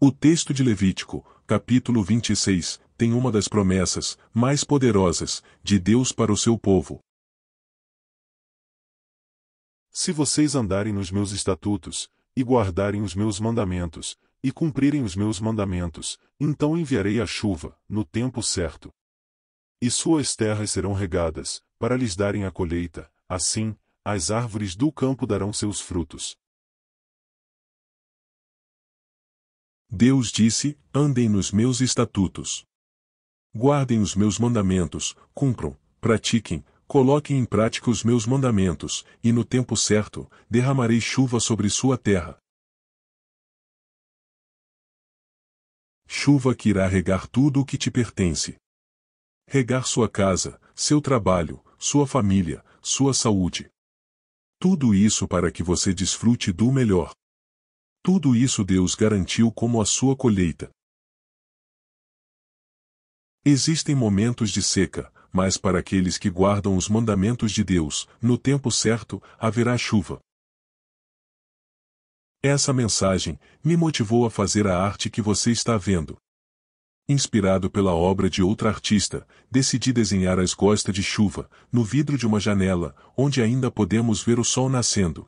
O texto de Levítico, capítulo 26, tem uma das promessas mais poderosas de Deus para o seu povo. Se vocês andarem nos meus estatutos, e guardarem os meus mandamentos, e cumprirem os meus mandamentos, então enviarei a chuva, no tempo certo. E suas terras serão regadas, para lhes darem a colheita, assim, as árvores do campo darão seus frutos. Deus disse: andem nos meus estatutos. Guardem os meus mandamentos, cumpram, pratiquem, coloquem em prática os meus mandamentos, e no tempo certo, derramarei chuva sobre sua terra. Chuva que irá regar tudo o que te pertence. Regar sua casa, seu trabalho, sua família, sua saúde. Tudo isso para que você desfrute do melhor. Tudo isso Deus garantiu como a sua colheita. Existem momentos de seca, mas para aqueles que guardam os mandamentos de Deus, no tempo certo, haverá chuva. Essa mensagem me motivou a fazer a arte que você está vendo. Inspirado pela obra de outra artista, decidi desenhar a esgosta de chuva, no vidro de uma janela, onde ainda podemos ver o sol nascendo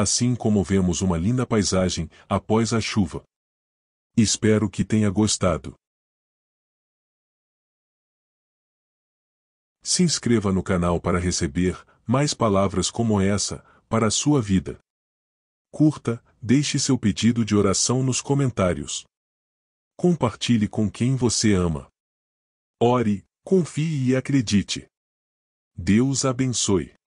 assim como vemos uma linda paisagem após a chuva. Espero que tenha gostado. Se inscreva no canal para receber mais palavras como essa para a sua vida. Curta, deixe seu pedido de oração nos comentários. Compartilhe com quem você ama. Ore, confie e acredite. Deus abençoe.